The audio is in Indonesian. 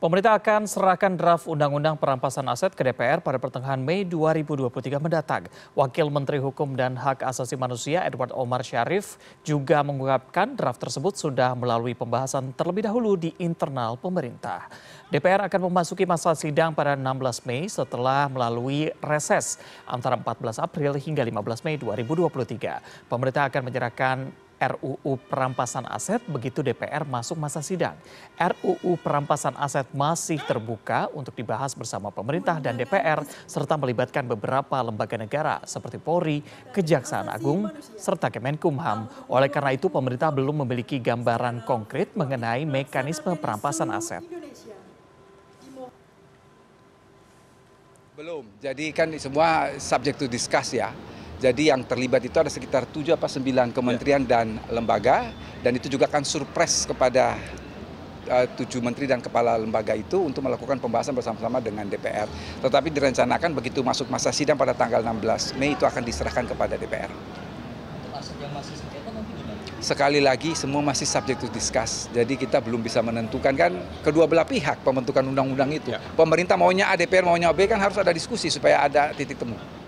Pemerintah akan serahkan draft Undang-Undang Perampasan Aset ke DPR pada pertengahan Mei 2023 mendatang. Wakil Menteri Hukum dan Hak Asasi Manusia Edward Omar Syarif juga mengungkapkan draft tersebut sudah melalui pembahasan terlebih dahulu di internal pemerintah. DPR akan memasuki masa sidang pada 16 Mei setelah melalui reses antara 14 April hingga 15 Mei 2023. Pemerintah akan menyerahkan RUU perampasan aset begitu DPR masuk masa sidang. RUU perampasan aset masih terbuka untuk dibahas bersama pemerintah dan DPR serta melibatkan beberapa lembaga negara seperti Polri, Kejaksaan Agung, serta Kemenkumham. Oleh karena itu pemerintah belum memiliki gambaran konkret mengenai mekanisme perampasan aset. Belum, jadi kan semua subject to discuss ya. Jadi yang terlibat itu ada sekitar 7 apa 9 ya. kementerian dan lembaga dan itu juga akan surprise kepada eh, tujuh menteri dan kepala lembaga itu untuk melakukan pembahasan bersama-sama dengan DPR. Tetapi direncanakan begitu masuk masa sidang pada tanggal 16 Mei itu akan diserahkan kepada DPR. Sekali lagi semua masih subjektif to discuss. Jadi kita belum bisa menentukan kan kedua belah pihak pembentukan undang-undang itu. Ya. Pemerintah maunya A, DPR maunya B kan harus ada diskusi supaya ada titik temu.